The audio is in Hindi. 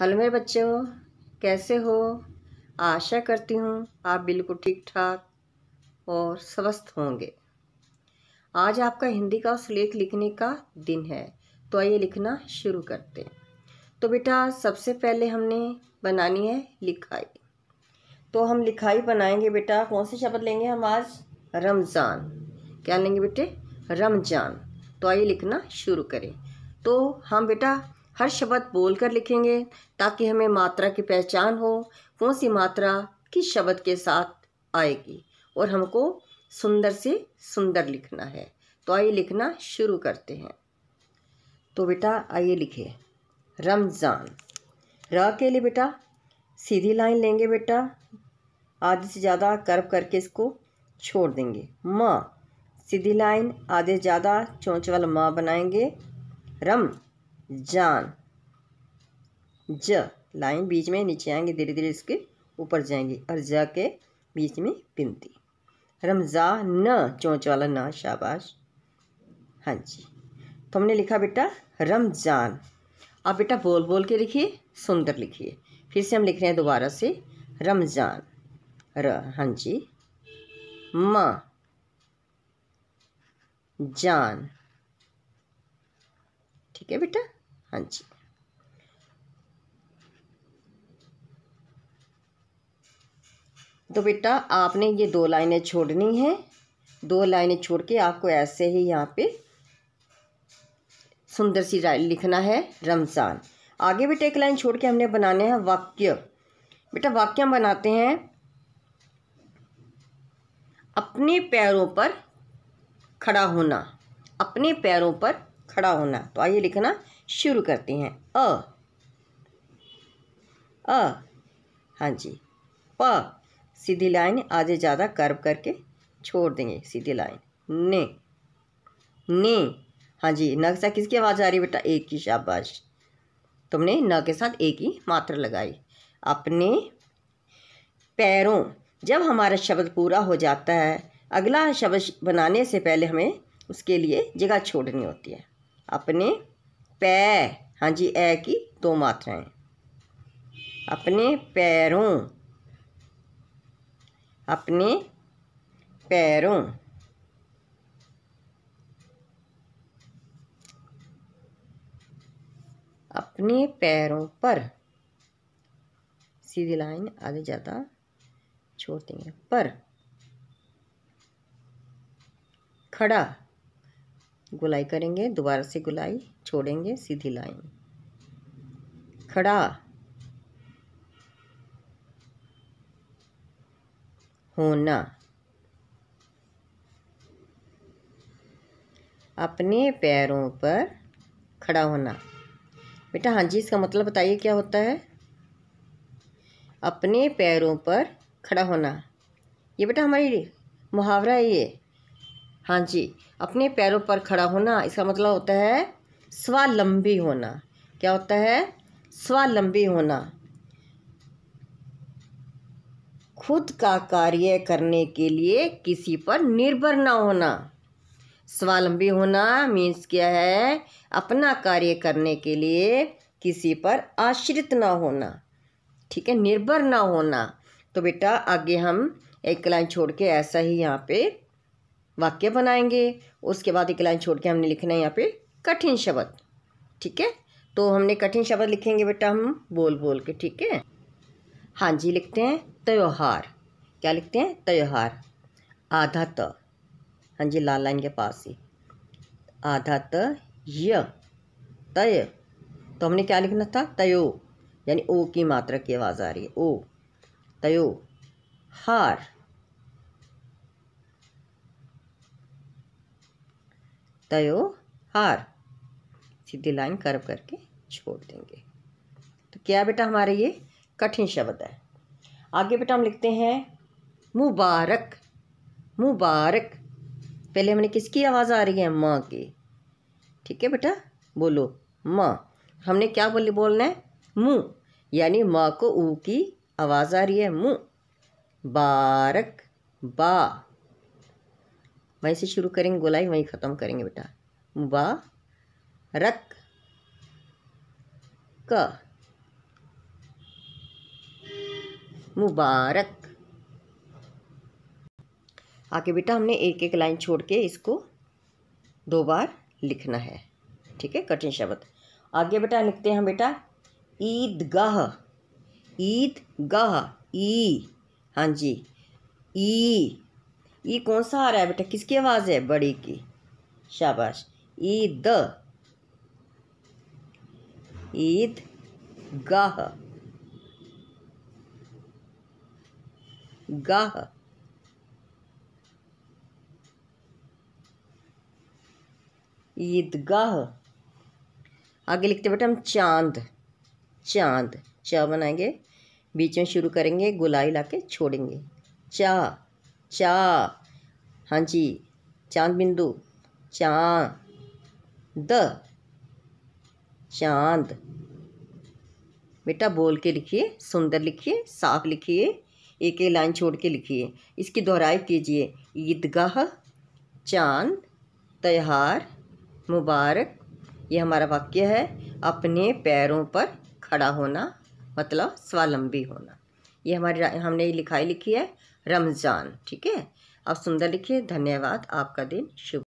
हेलो मेरे बच्चों कैसे हो आशा करती हूँ आप बिल्कुल ठीक ठाक और स्वस्थ होंगे आज आपका हिंदी का सुलेख लिखने का दिन है तो आइए लिखना शुरू करते हैं तो बेटा सबसे पहले हमने बनानी है लिखाई तो हम लिखाई बनाएंगे बेटा कौन से शब्द लेंगे हम आज रमज़ान क्या लेंगे बेटे रमजान तो आइए लिखना शुरू करें तो हम बेटा हर शब्द बोलकर लिखेंगे ताकि हमें मात्रा की पहचान हो कौन सी मात्रा किस शब्द के साथ आएगी और हमको सुंदर से सुंदर लिखना है तो आइए लिखना शुरू करते हैं तो बेटा आइए लिखे रमज़ान र के लिए बेटा सीधी लाइन लेंगे बेटा आधे से ज़्यादा कर्व करके इसको छोड़ देंगे माँ सीधी लाइन आधे ज़्यादा चोंच वाला माँ बनाएंगे रम जान ज लाइन बीच में नीचे आएंगे धीरे धीरे इसके ऊपर जाएंगे और ज के बीच में पिंती रमज़ा न चोंच वाला ना शाबाश हाँ जी तो हमने लिखा बेटा रमजान आप बेटा बोल बोल के लिखिए सुंदर लिखिए फिर से हम लिख रहे हैं दोबारा से रमजान र हाँ जी म जान ठीक है बेटा हाँ जी तो बेटा आपने ये दो लाइनें छोड़नी हैं दो लाइनें छोड़ के आपको ऐसे ही यहाँ पे सुंदर सी लिखना है रमज़ान आगे बेटा एक लाइन छोड़ के हमने बनाने हैं वाक्य बेटा वाक्य हम बनाते हैं अपने पैरों पर खड़ा होना अपने पैरों पर खड़ा होना तो आइए लिखना शुरू करते हैं अ अ हाँ जी प सीधी लाइन आधे ज़्यादा कर्व करके छोड़ देंगे सीधी लाइन ने ने हाँ जी न के साथ किसकी आवाज़ आ रही बेटा एक की शाबाश तुमने न के साथ एक ही मात्रा लगाई अपने पैरों जब हमारा शब्द पूरा हो जाता है अगला शब्द बनाने से पहले हमें उसके लिए जगह छोड़नी होती है अपने पै हाँ जी ए की दो मात्राएं अपने पैरों अपने पैरों अपने पैरों पर सीधी लाइन आगे ज़्यादा छोड़ देंगे पर खड़ा गुलाई करेंगे दोबारा से गुलाई छोड़ेंगे सीधी लाइन खड़ा होना अपने पैरों पर खड़ा होना बेटा हाँ जी इसका मतलब बताइए क्या होता है अपने पैरों पर खड़ा होना ये बेटा हमारी मुहावरा है ये हाँ जी अपने पैरों पर खड़ा होना इसका मतलब होता है स्वालंबी होना क्या होता है स्वालंबी होना खुद का कार्य करने के लिए किसी पर निर्भर ना होना स्वालंबी होना मीन्स क्या है अपना कार्य करने के लिए किसी पर आश्रित ना होना ठीक है निर्भर ना होना तो बेटा आगे हम एक लाइन छोड़ के ऐसा ही यहाँ पे वाक्य बनाएंगे उसके बाद एक लाइन छोड़ के हमने लिखना है यहाँ पे कठिन शब्द ठीक है तो हमने कठिन शब्द लिखेंगे बेटा हम बोल बोल के ठीक है हाँ जी लिखते हैं त्योहार क्या लिखते हैं त्योहार आधा त हाँ जी लाल लाइन के पास ही आधा त य तय तो हमने क्या लिखना था तयो यानी ओ की मात्रा की आवाज़ आ रही है ओ तयो हार तयो हार सीधी लाइन कर्व करके छोड़ देंगे तो क्या बेटा हमारे ये कठिन शब्द है आगे बेटा हम लिखते हैं मुबारक मुबारक पहले हमने किसकी आवाज़ आ रही है माँ की ठीक है बेटा बोलो माँ हमने क्या बोली बोलना है मुँह यानी माँ को ऊ की आवाज़ आ रही है मुँह बारक बा वहीं से शुरू करेंगे गोलाई वहीं ख़त्म करेंगे बेटा रक क मुबारक आके बेटा हमने एक एक लाइन छोड़ के इसको दो बार लिखना है ठीक है कठिन शब्द आगे बेटा लिखते हैं बेटा ईद ईद गह ई हाँ जी ई ये कौन सा आ रहा है बेटा किसकी आवाज़ है बड़ी की शाबाश ईद ईद गाह गाह ईदगाह आगे लिखते बेटा हम चांद चांद चा बनाएंगे बीच में शुरू करेंगे गुलाई लाके छोड़ेंगे चा चा हाँ जी चांद बिंदु चांद चांद बेटा बोल के लिखिए सुंदर लिखिए साफ लिखिए एक एक लाइन छोड़ के लिखिए इसकी दोहराई कीजिए ईदगाह चांद त्यौहार मुबारक ये हमारा वाक्य है अपने पैरों पर खड़ा होना मतलब स्वावलंबी होना ये हमारी हमने लिखाई लिखी है रमज़ान ठीक है आप सुंदर लिखिए धन्यवाद आपका दिन शुभ